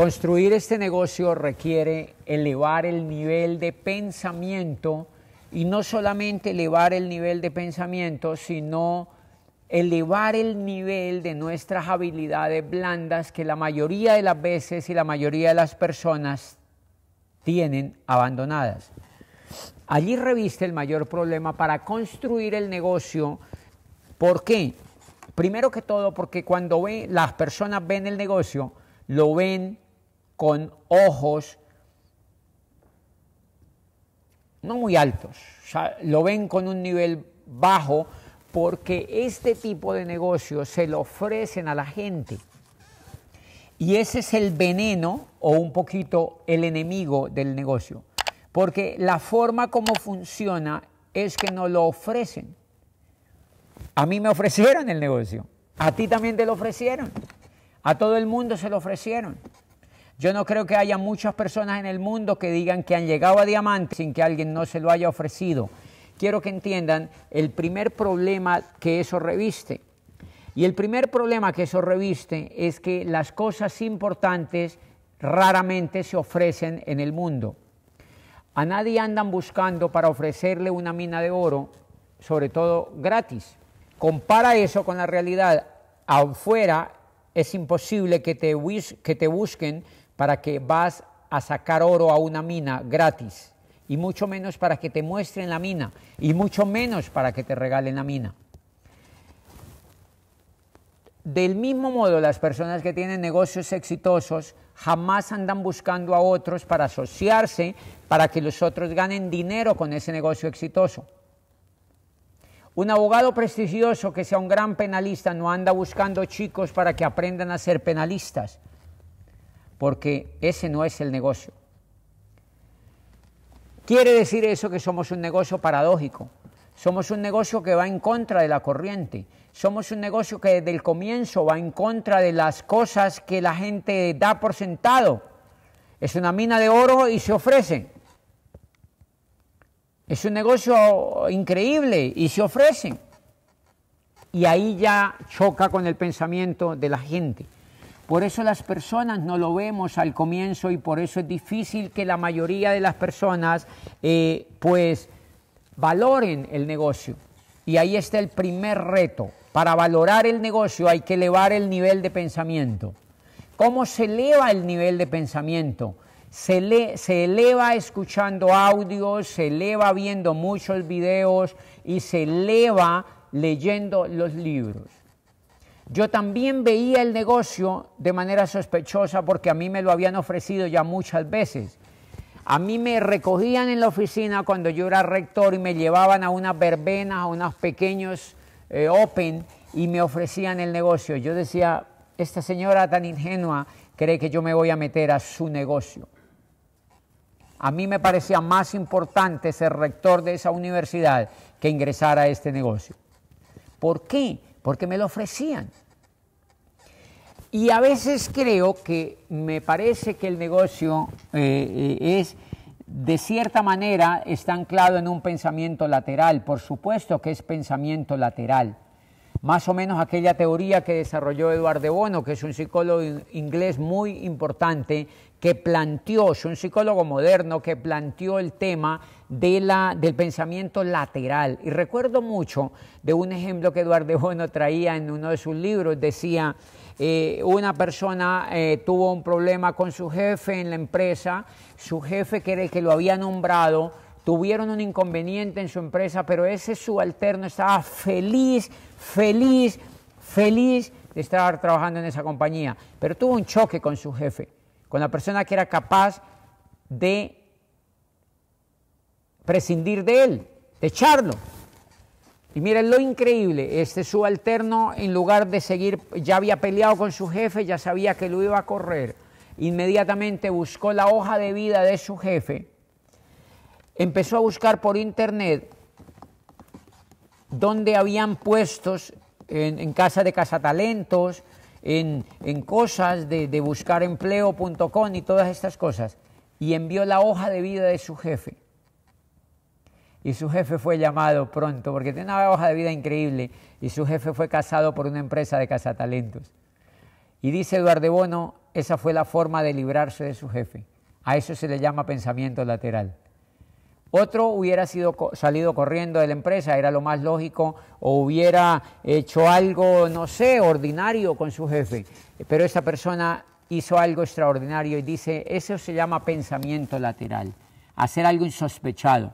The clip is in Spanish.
Construir este negocio requiere elevar el nivel de pensamiento y no solamente elevar el nivel de pensamiento, sino elevar el nivel de nuestras habilidades blandas que la mayoría de las veces y la mayoría de las personas tienen abandonadas. Allí reviste el mayor problema para construir el negocio. ¿Por qué? Primero que todo, porque cuando las personas ven el negocio, lo ven con ojos no muy altos. lo ven con un nivel bajo porque este tipo de negocio se lo ofrecen a la gente. Y ese es el veneno o un poquito el enemigo del negocio. Porque la forma como funciona es que no lo ofrecen. A mí me ofrecieron el negocio. A ti también te lo ofrecieron. A todo el mundo se lo ofrecieron. Yo no creo que haya muchas personas en el mundo que digan que han llegado a diamante sin que alguien no se lo haya ofrecido. Quiero que entiendan el primer problema que eso reviste. Y el primer problema que eso reviste es que las cosas importantes raramente se ofrecen en el mundo. A nadie andan buscando para ofrecerle una mina de oro, sobre todo gratis. Compara eso con la realidad. Afuera es imposible que te, que te busquen para que vas a sacar oro a una mina gratis, y mucho menos para que te muestren la mina, y mucho menos para que te regalen la mina. Del mismo modo, las personas que tienen negocios exitosos jamás andan buscando a otros para asociarse, para que los otros ganen dinero con ese negocio exitoso. Un abogado prestigioso que sea un gran penalista no anda buscando chicos para que aprendan a ser penalistas porque ese no es el negocio. Quiere decir eso que somos un negocio paradójico. Somos un negocio que va en contra de la corriente. Somos un negocio que desde el comienzo va en contra de las cosas que la gente da por sentado. Es una mina de oro y se ofrece. Es un negocio increíble y se ofrece. Y ahí ya choca con el pensamiento de la gente. Por eso las personas no lo vemos al comienzo y por eso es difícil que la mayoría de las personas eh, pues valoren el negocio. Y ahí está el primer reto. Para valorar el negocio hay que elevar el nivel de pensamiento. ¿Cómo se eleva el nivel de pensamiento? Se, se, eleva escuchando audios, se eleva viendo muchos videos y se eleva leyendo los libros. Yo también veía el negocio de manera sospechosa porque a mí me lo habían ofrecido ya muchas veces. A mí me recogían en la oficina cuando yo era rector y me llevaban a unas verbenas, a unos pequeños eh, open y me ofrecían el negocio. Yo decía, esta señora tan ingenua cree que yo me voy a meter a su negocio. A mí me parecía más importante ser rector de esa universidad que ingresar a este negocio. ¿Por qué? porque me lo ofrecían. Y a veces creo que me parece que el negocio eh, eh, es, de cierta manera, está anclado en un pensamiento lateral. Por supuesto que es pensamiento lateral más o menos aquella teoría que desarrolló Eduardo de Bono, que es un psicólogo inglés muy importante, que planteó, es un psicólogo moderno que planteó el tema de la, del pensamiento lateral. Y recuerdo mucho de un ejemplo que Eduardo de Bono traía en uno de sus libros, decía, eh, una persona eh, tuvo un problema con su jefe en la empresa, su jefe que era el que lo había nombrado, tuvieron un inconveniente en su empresa, pero ese subalterno estaba feliz, feliz, feliz de estar trabajando en esa compañía. Pero tuvo un choque con su jefe, con la persona que era capaz de prescindir de él, de echarlo. Y miren lo increíble, este subalterno en lugar de seguir, ya había peleado con su jefe, ya sabía que lo iba a correr, inmediatamente buscó la hoja de vida de su jefe empezó a buscar por internet dónde habían puestos en, casa de cazatalentos, en, cosas de, de buscarempleo.com y todas estas cosas, y envió la hoja de vida de su jefe. Y su jefe fue llamado pronto, porque tenía una hoja de vida increíble, y su jefe fue casado por una empresa de cazatalentos. Y dice Eduardo Bono, esa fue la forma de librarse de su jefe. A eso se le llama pensamiento lateral. Otro hubiera sido, salido corriendo de la empresa, era lo más lógico, o hubiera hecho algo, no sé, ordinario con su jefe. Pero esa persona hizo algo extraordinario y dice, eso se llama pensamiento lateral, hacer algo insospechado.